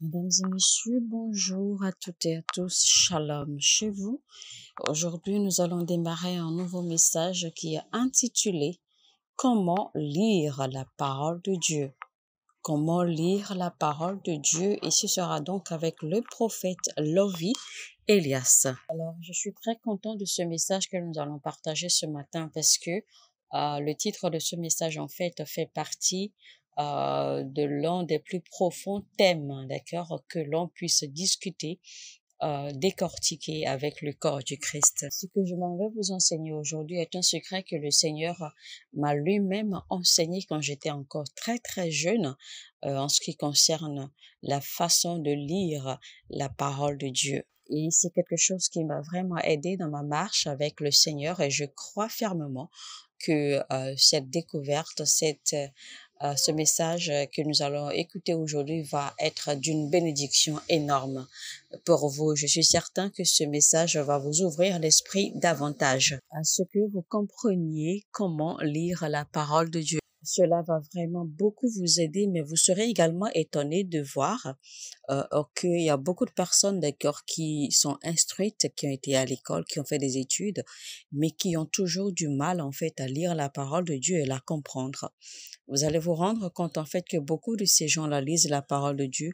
Mesdames et messieurs, bonjour à toutes et à tous. Shalom chez vous. Aujourd'hui, nous allons démarrer un nouveau message qui est intitulé Comment lire la parole de Dieu. Comment lire la parole de Dieu et ce sera donc avec le prophète Lovi Elias. Alors, je suis très content de ce message que nous allons partager ce matin parce que euh, le titre de ce message en fait fait partie euh, de l'un des plus profonds thèmes, hein, d'accord, que l'on puisse discuter, euh, décortiquer avec le corps du Christ. Ce que je m'en vais vous enseigner aujourd'hui est un secret que le Seigneur m'a lui-même enseigné quand j'étais encore très très jeune euh, en ce qui concerne la façon de lire la parole de Dieu. Et c'est quelque chose qui m'a vraiment aidé dans ma marche avec le Seigneur et je crois fermement que cette découverte, cette euh, ce message que nous allons écouter aujourd'hui va être d'une bénédiction énorme pour vous. Je suis certain que ce message va vous ouvrir l'esprit davantage, à ce que vous compreniez comment lire la parole de Dieu. Cela va vraiment beaucoup vous aider, mais vous serez également étonné de voir euh, qu'il y a beaucoup de personnes d'accord qui sont instruites, qui ont été à l'école, qui ont fait des études, mais qui ont toujours du mal en fait à lire la parole de Dieu et la comprendre. Vous allez vous rendre compte en fait que beaucoup de ces gens-là lisent la parole de Dieu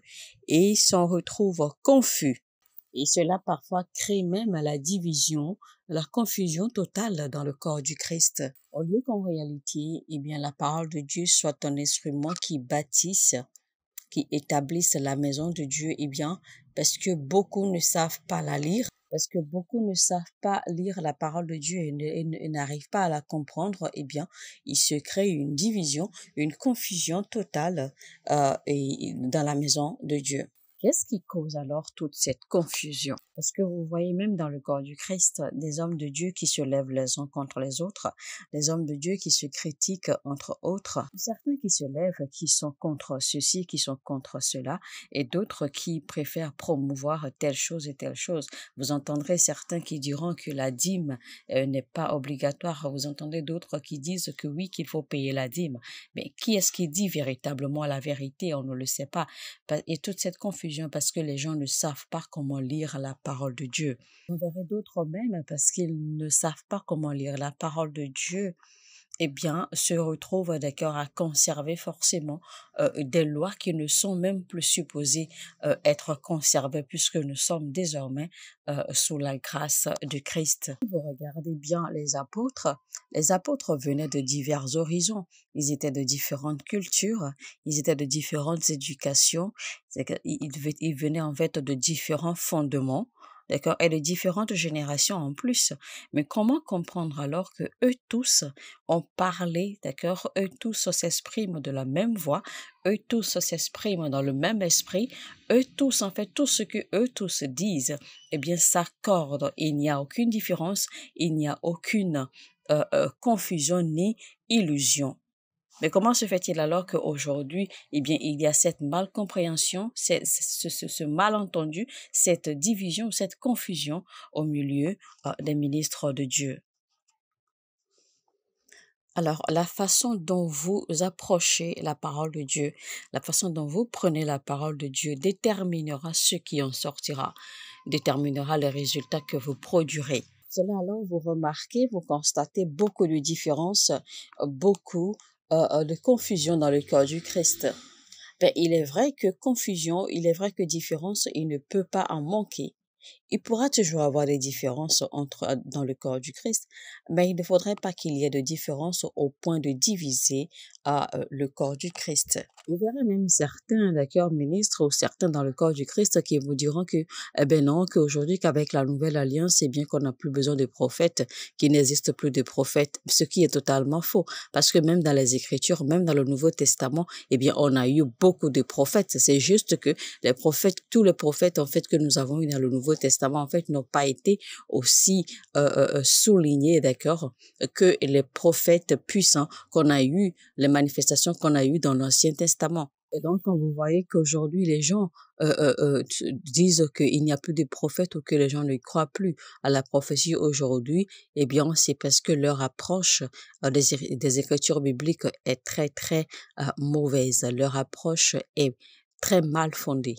et s'en retrouvent confus. Et cela parfois crée même la division, la confusion totale dans le corps du Christ. Au lieu qu'en réalité, eh bien, la parole de Dieu soit un instrument qui bâtisse, qui établisse la maison de Dieu, eh bien, parce que beaucoup ne savent pas la lire, parce que beaucoup ne savent pas lire la parole de Dieu et, n'arrivent pas à la comprendre, eh bien, il se crée une division, une confusion totale euh, et, dans la maison de Dieu. Qu'est-ce qui cause alors toute cette confusion parce que vous voyez même dans le corps du Christ des hommes de Dieu qui se lèvent les uns contre les autres, des hommes de Dieu qui se critiquent entre autres, certains qui se lèvent qui sont contre ceci, qui sont contre cela, et d'autres qui préfèrent promouvoir telle chose et telle chose. Vous entendrez certains qui diront que la dîme euh, n'est pas obligatoire, vous entendez d'autres qui disent que oui, qu'il faut payer la dîme. Mais qui est-ce qui dit véritablement la vérité On ne le sait pas. Et toute cette confusion parce que les gens ne savent pas comment lire la parole de Dieu. On verrait d'autres même parce qu'ils ne savent pas comment lire la parole de Dieu eh bien, se retrouvent d'accord à conserver forcément euh, des lois qui ne sont même plus supposées euh, être conservées puisque nous sommes désormais euh, sous la grâce de Christ. Vous regardez bien les apôtres. Les apôtres venaient de divers horizons. Ils étaient de différentes cultures. Ils étaient de différentes éducations. Ils venaient en fait de différents fondements d'accord, et de différentes générations en plus. Mais comment comprendre alors que eux tous ont parlé, d'accord, eux tous s'expriment de la même voix, eux tous s'expriment dans le même esprit, eux tous, en fait, tout ce que eux tous disent, eh bien, s'accordent. Il n'y a aucune différence, il n'y a aucune euh, euh, confusion ni illusion. Mais comment se fait-il alors qu'aujourd'hui, eh bien, il y a cette malcompréhension, ce, ce, malentendu, cette division, cette confusion au milieu euh, des ministres de Dieu? Alors, la façon dont vous approchez la parole de Dieu, la façon dont vous prenez la parole de Dieu déterminera ce qui en sortira, déterminera les résultats que vous produirez. Cela alors, vous remarquez, vous constatez beaucoup de différences, beaucoup euh, euh, de confusion dans le corps du Christ. Ben, il est vrai que confusion, il est vrai que différence, il ne peut pas en manquer il pourra toujours avoir des différences entre, dans le corps du Christ, mais il ne faudrait pas qu'il y ait de différences au point de diviser ah, le corps du Christ. Vous verrez même certains, d'accord, ministres ou certains dans le corps du Christ qui vous diront que, eh ben non, qu'aujourd'hui, qu'avec la nouvelle alliance, c'est eh bien qu'on n'a plus besoin de prophètes, qu'il n'existe plus de prophètes, ce qui est totalement faux, parce que même dans les Écritures, même dans le Nouveau Testament, eh bien, on a eu beaucoup de prophètes. C'est juste que les prophètes, tous les prophètes, en fait, que nous avons eu dans le Nouveau Testament, en fait, n'ont pas été aussi euh, euh, euh soulignés, d'accord, que les prophètes puissants qu'on a eu, les manifestations qu'on a eues dans l'Ancien Testament. Et donc, quand vous voyez qu'aujourd'hui, les gens euh, disent qu'il n'y a plus de prophètes ou que les gens ne croient plus à la prophétie aujourd'hui, eh bien, c'est parce que leur approche des, écritures bibliques est très, très mauvaise. Leur approche est très mal fondée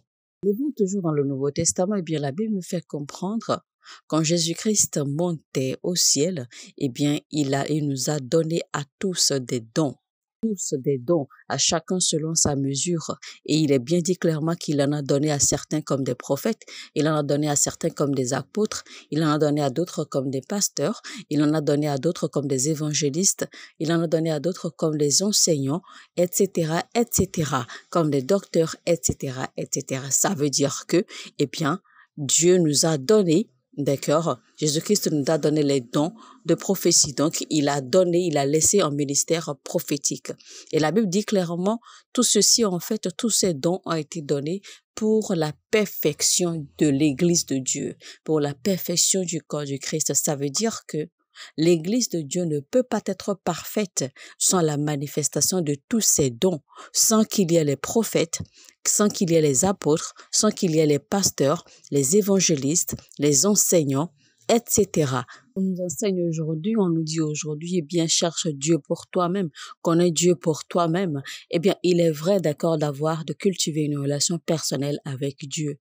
toujours dans le Nouveau Testament, eh bien la Bible nous fait comprendre quand Jésus-Christ montait au ciel, eh bien, il, a, il nous a donné à tous des dons tous des dons, à chacun selon sa mesure. Et il est bien dit clairement qu'il en a donné à certains comme des prophètes, il en a donné à certains comme des apôtres, il en a donné à d'autres comme des pasteurs, il en a donné à d'autres comme des évangélistes, il en a donné à d'autres comme des enseignants, etc., etc., comme des docteurs, etc., etc. Ça veut dire que, eh bien, Dieu nous a donné D'accord. Jésus-Christ nous a donné les dons de prophétie. Donc, il a donné, il a laissé un ministère prophétique. Et la Bible dit clairement, tout ceci, en fait, tous ces dons ont été donnés pour la perfection de l'Église de Dieu, pour la perfection du corps du Christ. Ça veut dire que L'Église de Dieu ne peut pas être parfaite sans la manifestation de tous ces dons, sans qu'il y ait les prophètes, sans qu'il y ait les apôtres, sans qu'il y ait les pasteurs, les évangélistes, les enseignants, etc. On nous enseigne aujourd'hui, on nous dit aujourd'hui, eh bien, cherche Dieu pour toi-même, connais Dieu pour toi-même. Eh bien, il est vrai, d'accord, d'avoir, de cultiver une relation personnelle avec Dieu.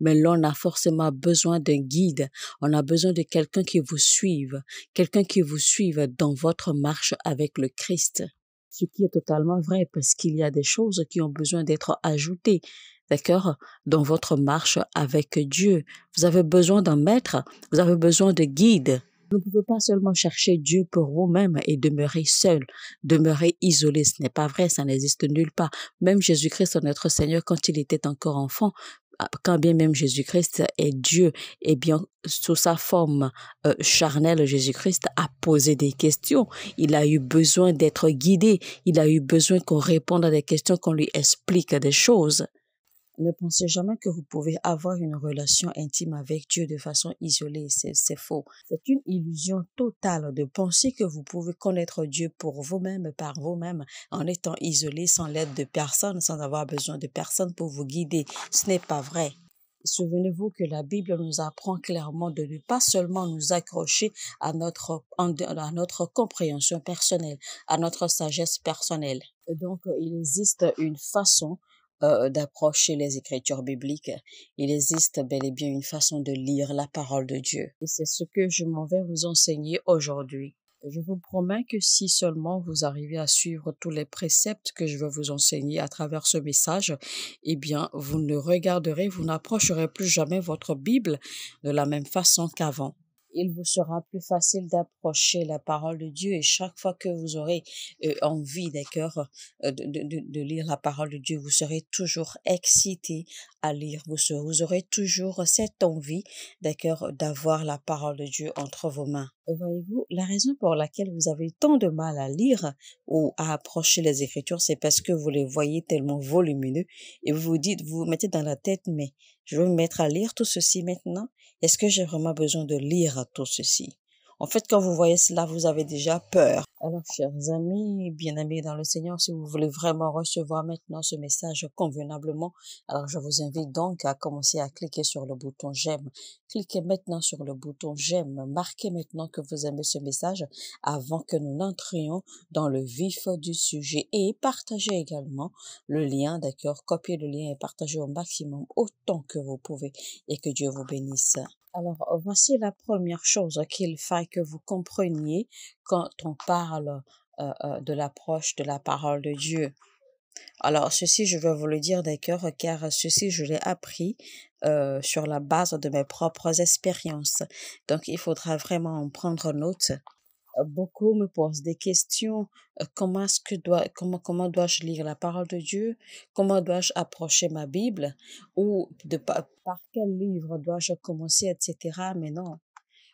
Mais là, on a forcément besoin d'un guide. On a besoin de quelqu'un qui vous suive, quelqu'un qui vous suive dans votre marche avec le Christ ce qui est totalement vrai parce qu'il y a des choses qui ont besoin d'être ajoutées, d'accord, dans votre marche avec Dieu. Vous avez besoin d'un maître, vous avez besoin de guide. Vous ne pouvez pas seulement chercher Dieu pour vous-même et demeurer seul, demeurer isolé. Ce n'est pas vrai, ça n'existe nulle part. Même Jésus-Christ, notre Seigneur, quand il était encore enfant, ah, quand bien même Jésus-Christ est Dieu, et eh bien, sous sa forme euh, charnelle, Jésus-Christ a posé des questions. Il a eu besoin d'être guidé. Il a eu besoin qu'on réponde à des questions, qu'on lui explique des choses. Ne pensez jamais que vous pouvez avoir une relation intime avec Dieu de façon isolée. C'est faux. C'est une illusion totale de penser que vous pouvez connaître Dieu pour vous-même, par vous-même, en étant isolé, sans l'aide de personne, sans avoir besoin de personne pour vous guider. Ce n'est pas vrai. Souvenez-vous que la Bible nous apprend clairement de ne pas seulement nous accrocher à notre, à notre compréhension personnelle, à notre sagesse personnelle. Donc, il existe une façon euh, d'approcher les écritures bibliques. Il existe bel et bien une façon de lire la parole de Dieu. Et c'est ce que je m'en vais vous enseigner aujourd'hui. Je vous promets que si seulement vous arrivez à suivre tous les préceptes que je veux vous enseigner à travers ce message, eh bien, vous ne regarderez, vous n'approcherez plus jamais votre Bible de la même façon qu'avant il vous sera plus facile d'approcher la parole de Dieu et chaque fois que vous aurez euh, envie, d'accord, euh, de, de, lire la parole de Dieu, vous serez toujours excité à lire. Vous, aurez toujours cette envie d'avoir la parole de Dieu entre vos mains. Voyez-vous, la raison pour laquelle vous avez tant de mal à lire ou à approcher les Écritures, c'est parce que vous les voyez tellement volumineux et vous vous dites, vous vous mettez dans la tête, mais je veux me mettre à lire tout ceci maintenant. Est-ce que j'ai vraiment besoin de lire tout ceci en fait, quand vous voyez cela, vous avez déjà peur. Alors, chers amis, bien-aimés dans le Seigneur, si vous voulez vraiment recevoir maintenant ce message convenablement, alors je vous invite donc à commencer à cliquer sur le bouton j'aime. Cliquez maintenant sur le bouton j'aime. Marquez maintenant que vous aimez ce message avant que nous n'entrions dans le vif du sujet et partagez également le lien, d'accord? Copiez le lien et partagez au maximum autant que vous pouvez et que Dieu vous bénisse. Alors, euh, voici la première chose qu'il faille que vous compreniez quand on parle euh, euh, de l'approche de la parole de Dieu. Alors, ceci, je veux vous le dire d'ailleurs, car ceci, je l'ai appris sur la base de mes propres expériences. Donc, il faudra vraiment en prendre note euh, beaucoup me posent des questions. Euh, comment que dois, comment, dois-je lire la parole de Dieu? Comment dois-je approcher ma Bible? Ou de, par, quel livre dois-je commencer, etc. Mais non.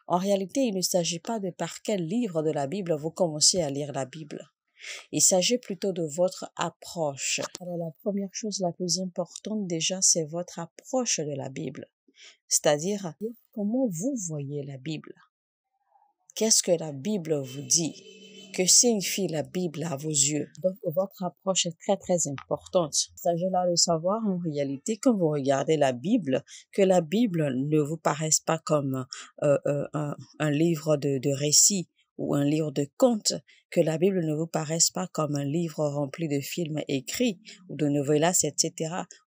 En réalité, il ne s'agit pas de par quel livre de la Bible vous commencez à lire la Bible. Il s'agit plutôt de votre approche. Alors, la première chose la plus importante déjà, c'est votre approche de la Bible. C'est-à-dire comment vous voyez la Bible. Qu'est-ce que la Bible vous dit Que signifie la Bible à vos yeux Donc, votre approche est très, très importante. Il s'agit là de savoir, en réalité, quand vous regardez la Bible, que la Bible ne vous paraisse pas comme euh, euh, un, livre de, de récits ou un livre de contes, que la Bible ne vous paraisse pas comme un livre rempli de films écrits ou de nouvelles, etc.,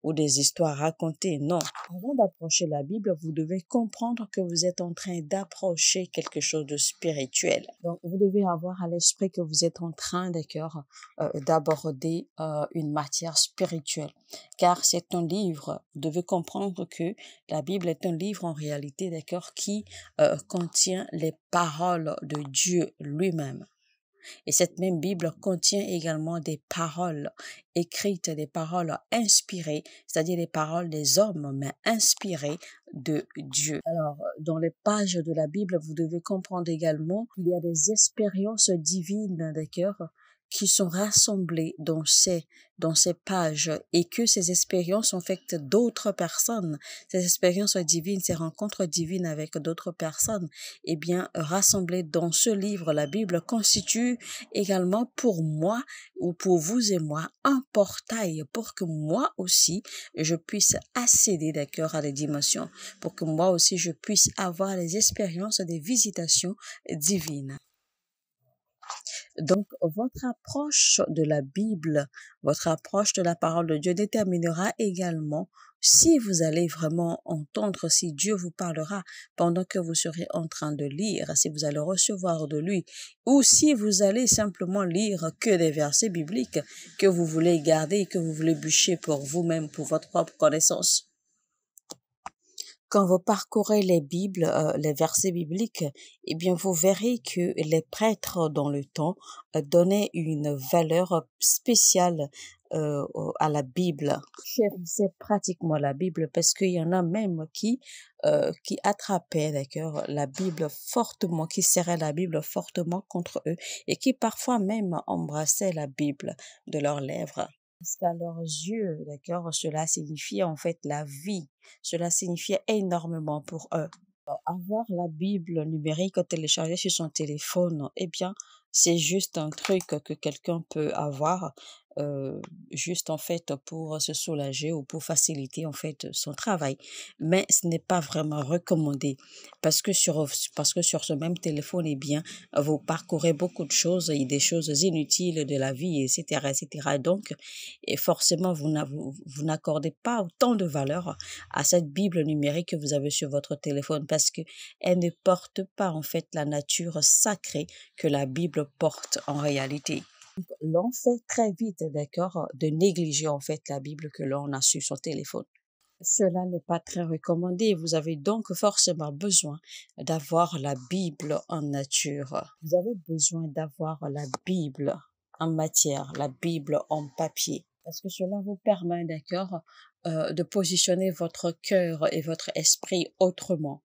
ou des histoires racontées. Non. Avant d'approcher la Bible, vous devez comprendre que vous êtes en train d'approcher quelque chose de spirituel. Donc, vous devez avoir à l'esprit que vous êtes en train, d'accord, euh, d'aborder euh, une matière spirituelle. Car c'est un livre, vous devez comprendre que la Bible est un livre en réalité, d'accord, qui euh, contient les paroles de Dieu lui-même. Et cette même Bible contient également des paroles écrites, des paroles inspirées, c'est-à-dire des paroles des hommes, mais inspirées de Dieu. Alors, dans les pages de la Bible, vous devez comprendre également qu'il y a des expériences divines, des cœurs qui sont rassemblés dans ces, dans ces pages et que ces expériences sont faites d'autres personnes, ces expériences divines, ces rencontres divines avec d'autres personnes, eh bien, rassemblées dans ce livre, la Bible, constitue également pour moi ou pour vous et moi un portail pour que moi aussi je puisse accéder d'accord à des dimensions, pour que moi aussi je puisse avoir les expériences des visitations divines. Donc, votre approche de la Bible, votre approche de la parole de Dieu déterminera également si vous allez vraiment entendre, si Dieu vous parlera pendant que vous serez en train de lire, si vous allez recevoir de lui, ou si vous allez simplement lire que des versets bibliques que vous voulez garder et que vous voulez bûcher pour vous-même, pour votre propre connaissance quand vous parcourez les Bibles, euh, les versets bibliques, eh bien, vous verrez que les prêtres dans le temps euh, donnaient une valeur spéciale euh, à la Bible. C'est pratiquement la Bible parce qu'il y en a même qui qui attrapaient la Bible fortement, qui serraient la Bible fortement contre eux et qui parfois même embrassaient la Bible de leurs lèvres qu'à leurs yeux, d'accord, cela signifie en fait la vie. Cela signifiait énormément pour eux. Euh, avoir la Bible numérique téléchargée sur son téléphone, eh bien, c'est juste un truc que quelqu'un peut avoir, euh, juste en fait pour se soulager ou pour faciliter en fait son travail. Mais ce n'est pas vraiment recommandé parce que sur, parce que sur ce même téléphone, eh bien, vous parcourez beaucoup de choses et des choses inutiles de la vie, etc. etc. Donc, et forcément, vous n'accordez pas autant de valeur à cette Bible numérique que vous avez sur votre téléphone parce qu'elle ne porte pas en fait la nature sacrée que la Bible porte en réalité l'on fait très vite, d'accord, de négliger en fait la Bible que l'on a sur son téléphone. Cela n'est pas très recommandé. Vous avez donc forcément besoin d'avoir la Bible en nature. Vous avez besoin d'avoir la Bible en matière, la Bible en papier. Parce que cela vous permet, d'accord, euh, de positionner votre cœur et votre esprit autrement.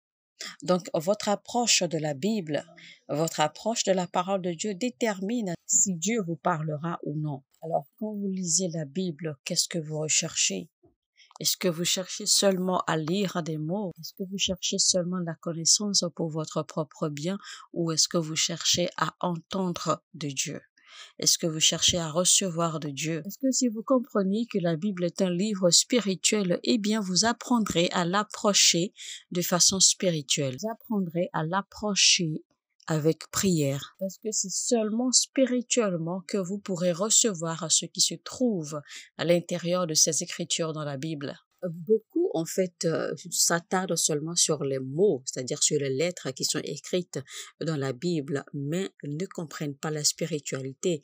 Donc, votre approche de la Bible, votre approche de la parole de Dieu détermine si Dieu vous parlera ou non. Alors, quand vous lisez la Bible, qu'est-ce que vous recherchez Est-ce que vous cherchez seulement à lire des mots Est-ce que vous cherchez seulement la connaissance pour votre propre bien Ou est-ce que vous cherchez à entendre de Dieu est-ce que vous cherchez à recevoir de Dieu Est-ce que si vous comprenez que la Bible est un livre spirituel, eh bien vous apprendrez à l'approcher de façon spirituelle. Vous apprendrez à l'approcher avec prière. Parce que c'est seulement spirituellement que vous pourrez recevoir ce qui se trouve à l'intérieur de ces écritures dans la Bible. Beaucoup, en fait, euh, s'attardent seulement sur les mots, c'est-à-dire sur les lettres qui sont écrites dans la Bible, mais ne comprennent pas la spiritualité,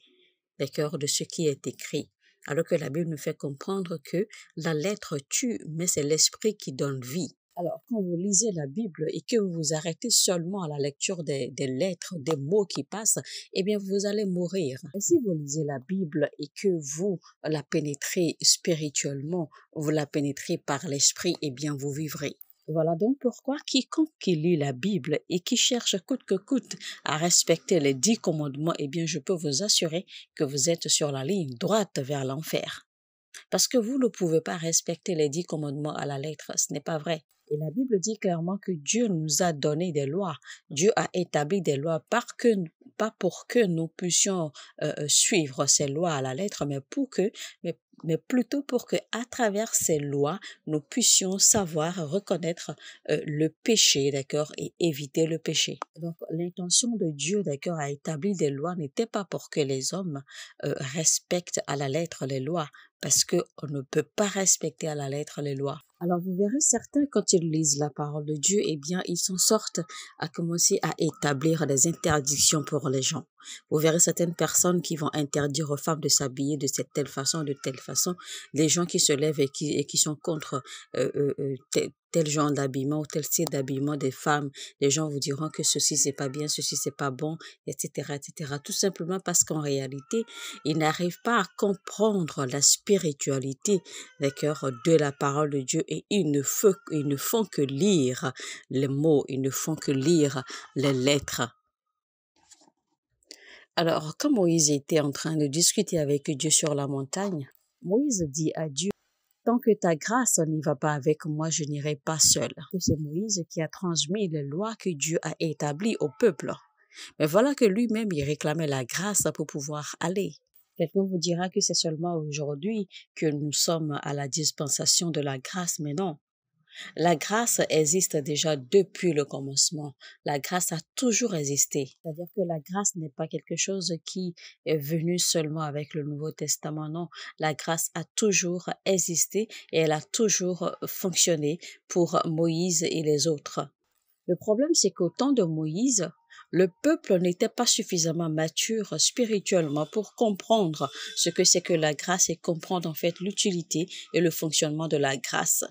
d'accord, de ce qui est écrit. Alors que la Bible nous fait comprendre que la lettre tue, mais c'est l'esprit qui donne vie. Alors, quand vous lisez la Bible et que vous vous arrêtez seulement à la lecture des, lettres, des mots qui passent, eh bien, vous allez mourir. Et si vous lisez la Bible et que vous la pénétrez spirituellement, vous la pénétrez par l'esprit, eh bien, vous vivrez. Voilà donc pourquoi quiconque lit la Bible et qui cherche coûte que coûte à respecter les dix commandements, eh bien, je peux vous assurer que vous êtes sur la ligne droite vers l'enfer. Parce que vous ne pouvez pas respecter les dix commandements à la lettre, ce n'est pas vrai. Et la Bible dit clairement que Dieu nous a donné des lois. Dieu a établi des lois que, pas pour que nous puissions euh, euh, suivre ces lois à la lettre, mais pour que, mais, plutôt pour que, à travers ces lois, nous puissions savoir reconnaître euh, le péché, d'accord, et éviter le péché. Donc, l'intention de Dieu, d'accord, à établir des lois n'était pas pour que les hommes respectent à la lettre les lois, parce que on ne peut pas respecter à la lettre les lois. Alors vous verrez certains quand ils lisent la parole de Dieu, eh bien ils s'en sortent à commencer à établir des interdictions pour les gens. Vous verrez certaines personnes qui vont interdire aux femmes de s'habiller de cette telle façon, de telle façon, les gens qui se lèvent et qui, et qui sont contre euh, euh, euh, tel, genre d'habillement ou tel style d'habillement des femmes. Les gens vous diront que ceci c'est pas bien, ceci c'est pas bon, etc., etc. Tout simplement parce qu'en réalité, ils n'arrivent pas à comprendre la spiritualité, cœurs de la parole de Dieu et ils ne, font, que lire les mots, ils ne font que lire les lettres. Alors, quand Moïse était en train de discuter avec Dieu sur la montagne, Moïse dit à Dieu, Tant que ta grâce n'y va pas avec moi, je n'irai pas seul. C'est Moïse qui a transmis les lois que Dieu a établies au peuple. Mais voilà que lui-même, il réclamait la grâce pour pouvoir aller. Quelqu'un vous dira que c'est seulement aujourd'hui que nous sommes à la dispensation de la grâce, mais non. La grâce existe déjà depuis le commencement. La grâce a toujours existé. C'est-à-dire que la grâce n'est pas quelque chose qui est venu seulement avec le Nouveau Testament. Non, la grâce a toujours existé et elle a toujours fonctionné pour Moïse et les autres. Le problème, c'est qu'au temps de Moïse, le peuple n'était pas suffisamment mature spirituellement pour comprendre ce que c'est que la grâce et comprendre en fait l'utilité et le fonctionnement de la grâce.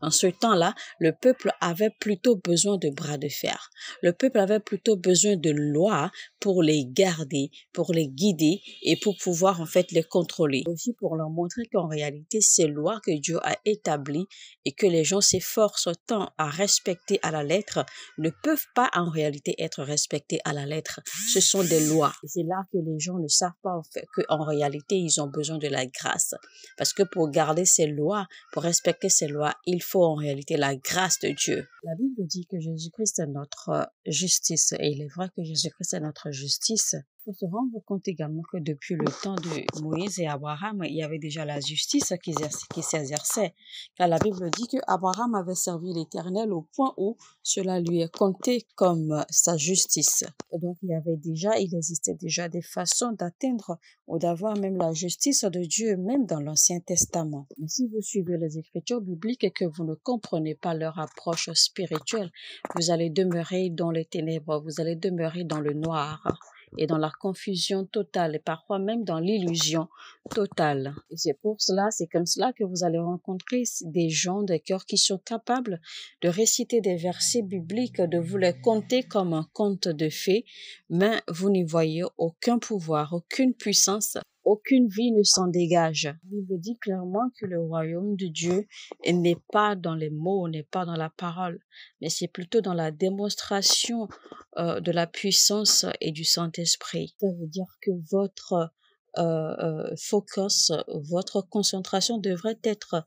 En ce temps-là, le peuple avait plutôt besoin de bras de fer. Le peuple avait plutôt besoin de lois pour les garder, pour les guider et pour pouvoir en fait les contrôler. Aussi pour leur montrer qu'en réalité, ces lois que Dieu a établies et que les gens s'efforcent tant à respecter à la lettre ne peuvent pas en réalité être respectées à la lettre. Ce sont des lois. C'est là que les gens ne savent pas qu'en réalité, ils ont besoin de la grâce. Parce que pour garder ces lois, pour respecter ces lois, ils il faut en réalité la grâce de Dieu. La Bible dit que Jésus-Christ est notre justice. Et il est vrai que Jésus-Christ est notre justice. Nous vous se compte également que depuis le temps de Moïse et Abraham, il y avait déjà la justice qui, qui s'exerçait. Car la Bible dit que Abraham avait servi l'Éternel au point où cela lui est compté comme euh, sa justice. donc il y avait déjà, il existait déjà des façons d'atteindre ou d'avoir même la justice de Dieu même dans l'Ancien Testament. Mais si vous suivez les Écritures bibliques et que vous ne comprenez pas leur approche spirituelle, vous allez demeurer dans les ténèbres, vous allez demeurer dans le noir et dans la confusion totale et parfois même dans l'illusion totale. Et c'est pour cela, c'est comme cela que vous allez rencontrer des gens, des cœurs qui sont capables de réciter des versets bibliques, de vous les compter comme un conte de fées, mais vous n'y voyez aucun pouvoir, aucune puissance aucune vie ne s'en dégage. Il Bible dit clairement que le royaume de Dieu n'est pas dans les mots, n'est pas dans la parole, mais c'est plutôt dans la démonstration euh, de la puissance et du Saint-Esprit. Ça veut dire que votre euh, euh, focus, votre concentration devrait être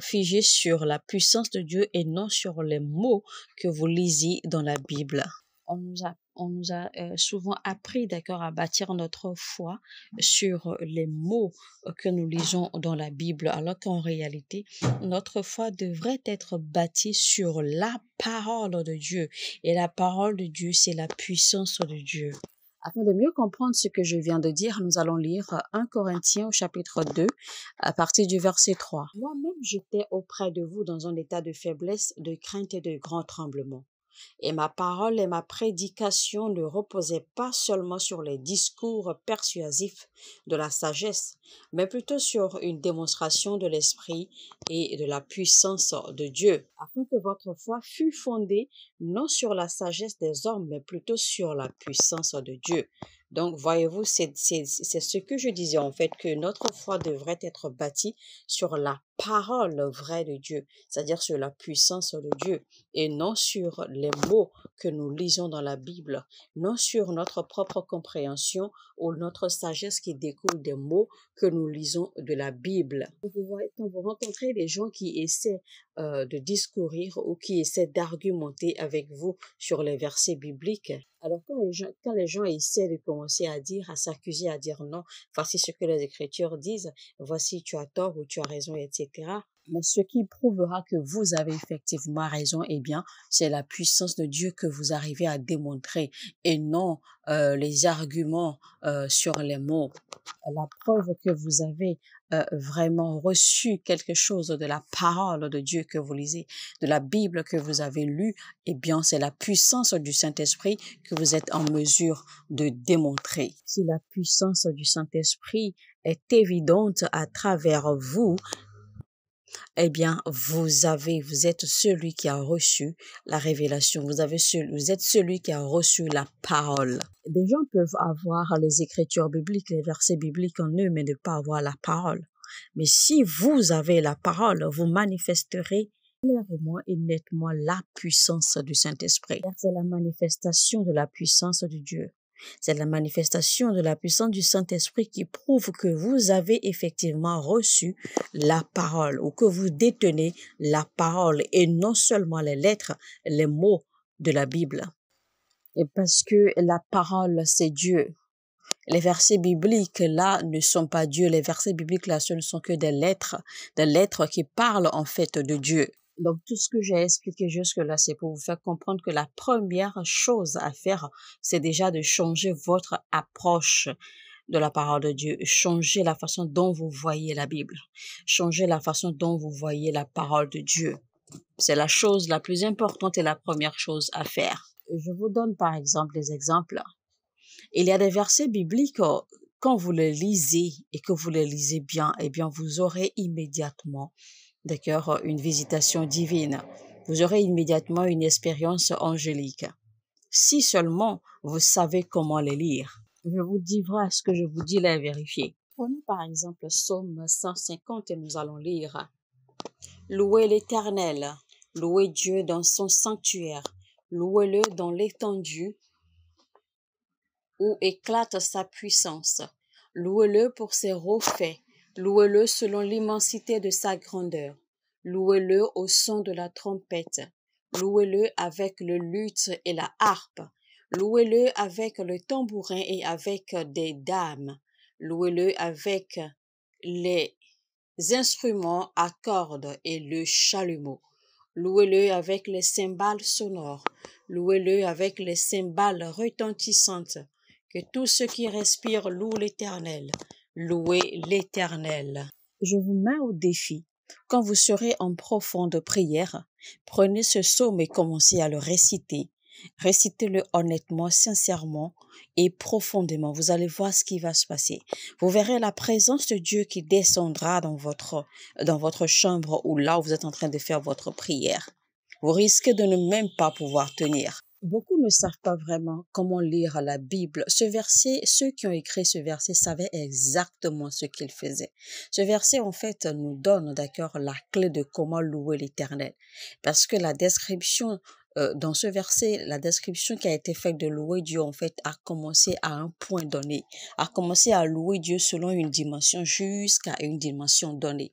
figée sur la puissance de Dieu et non sur les mots que vous lisez dans la Bible. On nous a on nous a euh, souvent appris, d'accord, à bâtir notre foi sur les mots euh, que nous lisons dans la Bible, alors qu'en réalité, notre foi devrait être bâtie sur la parole de Dieu. Et la parole de Dieu, c'est la puissance de Dieu. Afin de mieux comprendre ce que je viens de dire, nous allons lire 1 Corinthiens au chapitre 2 à partir du verset 3. Moi-même, j'étais auprès de vous dans un état de faiblesse, de crainte et de grand tremblement et ma parole et ma prédication ne reposaient pas seulement sur les discours persuasifs de la sagesse, mais plutôt sur une démonstration de l'Esprit et de la puissance de Dieu, afin que votre foi fût fondée non sur la sagesse des hommes, mais plutôt sur la puissance de Dieu. Donc, voyez-vous, c'est ce que je disais en fait, que notre foi devrait être bâtie sur la parole vraie de Dieu, c'est-à-dire sur la puissance de Dieu, et non sur les mots que nous lisons dans la Bible, non sur notre propre compréhension ou notre sagesse qui découle des mots que nous lisons de la Bible. Quand vous, rencontrez des gens qui essaient euh, de discourir ou qui essaie d'argumenter avec vous sur les versets bibliques. Alors quand les gens, quand les gens essaient de commencer à dire, à s'accuser, à dire non, voici ce que les Écritures disent, voici tu as tort ou tu as raison, etc. Mais ce qui prouvera que vous avez effectivement raison, eh bien, c'est la puissance de Dieu que vous arrivez à démontrer et non euh, les arguments euh, sur les mots. La preuve que vous avez euh, vraiment reçu quelque chose de la parole de Dieu que vous lisez, de la Bible que vous avez lue, eh bien, c'est la puissance du Saint-Esprit que vous êtes en mesure de démontrer. Si la puissance du Saint-Esprit est évidente à travers vous, eh bien, vous avez, vous êtes celui qui a reçu la révélation. Vous avez, vous êtes celui qui a reçu la parole. Des gens peuvent avoir les écritures bibliques, les versets bibliques en eux, mais ne pas avoir la parole. Mais si vous avez la parole, vous manifesterez clairement et nettement la puissance du Saint-Esprit. C'est la manifestation de la puissance de Dieu. C'est la manifestation de la puissance du Saint-Esprit qui prouve que vous avez effectivement reçu la parole ou que vous détenez la parole et non seulement les lettres, les mots de la Bible. Et parce que la parole, c'est Dieu. Les versets bibliques là ne sont pas Dieu. Les versets bibliques là, ce ne sont que des lettres, des lettres qui parlent en fait de Dieu. Donc tout ce que j'ai expliqué jusque-là, c'est pour vous faire comprendre que la première chose à faire, c'est déjà de changer votre approche de la parole de Dieu, changer la façon dont vous voyez la Bible, changer la façon dont vous voyez la parole de Dieu. C'est la chose la plus importante et la première chose à faire. Je vous donne par exemple des exemples. Il y a des versets bibliques euh, quand vous les lisez et que vous les lisez bien, eh bien vous aurez immédiatement d'accord, euh, une visitation divine, vous aurez immédiatement une expérience angélique. Si seulement vous savez comment les lire. Je vous dirai ce que je vous dis là vérifiez. Prenons par exemple Psaume 150 et nous allons lire. Louez l'Éternel, louez Dieu dans son sanctuaire, louez-le dans l'étendue où éclate sa puissance, louez-le pour ses refaits, Louez-le selon l'immensité de sa grandeur. Louez-le au son de la trompette. Louez-le avec le luth et la harpe. Louez-le avec le tambourin et avec des dames. Louez-le avec les instruments à cordes et le chalumeau. Louez-le avec les cymbales sonores. Louez-le avec les cymbales retentissantes. Que tout ce qui respire loue l'Éternel. Louez l'Éternel. Je vous mets au défi. Quand vous serez en profonde prière, prenez ce psaume et commencez à le réciter. Récitez-le honnêtement, sincèrement et profondément. Vous allez voir ce qui va se passer. Vous verrez la présence de Dieu qui descendra dans votre, dans votre chambre ou là où vous êtes en train de faire votre prière. Vous risquez de ne même pas pouvoir tenir. Beaucoup ne savent pas vraiment comment lire la Bible. Ce verset, ceux qui ont écrit ce verset savaient exactement ce qu'ils faisaient. Ce verset, en fait, nous donne, d'accord, la clé de comment louer l'éternel. Parce que la description euh, dans ce verset, la description qui a été faite de louer Dieu, en fait, a commencé à un point donné, a commencé à louer Dieu selon une dimension jusqu'à une dimension donnée.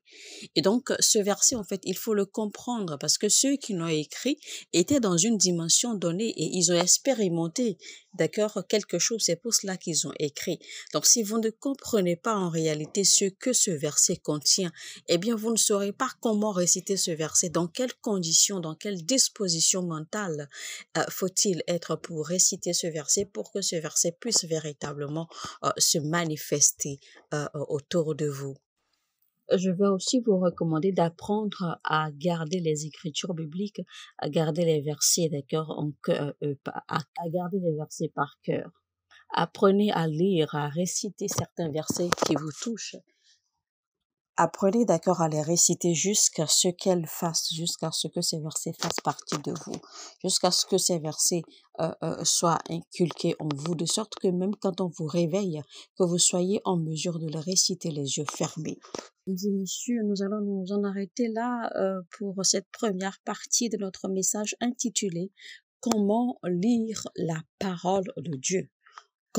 Et donc, ce verset, en fait, il faut le comprendre parce que ceux qui l'ont écrit étaient dans une dimension donnée et ils ont expérimenté, d'accord, quelque chose. C'est pour cela qu'ils ont écrit. Donc, si vous ne comprenez pas en réalité ce que ce verset contient, eh bien, vous ne saurez pas comment réciter ce verset, dans quelles conditions, dans quelles dispositions mentales euh, faut-il être pour réciter ce verset pour que ce verset puisse véritablement euh, se manifester euh, autour de vous je vais aussi vous recommander d'apprendre à garder les écritures bibliques, à garder les versets cœur, à garder les versets par cœur. Apprenez à lire, à réciter certains versets qui vous touchent apprenez d'accord à les réciter jusqu'à ce qu'elles fassent, jusqu'à ce que ces versets fassent partie de vous, jusqu'à ce que ces versets euh, euh, soient inculqués en vous, de sorte que même quand on vous réveille, que vous soyez en mesure de les réciter les yeux fermés. Mesdames et messieurs, nous allons nous en arrêter là euh, pour cette première partie de notre message intitulé Comment lire la parole de Dieu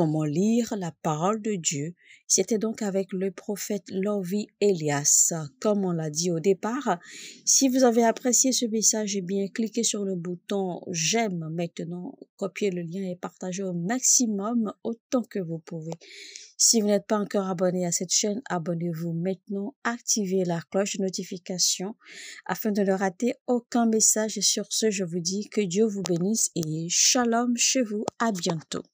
comment lire la parole de Dieu. C'était donc avec le prophète Lovi Elias. Comme on l'a dit au départ, si vous avez apprécié ce message, eh bien, cliquez sur le bouton j'aime maintenant, copiez le lien et partagez au maximum autant que vous pouvez. Si vous n'êtes pas encore abonné à cette chaîne, abonnez-vous maintenant, activez la cloche de notification afin de ne rater aucun message. sur ce, je vous dis que Dieu vous bénisse et shalom chez vous. À bientôt.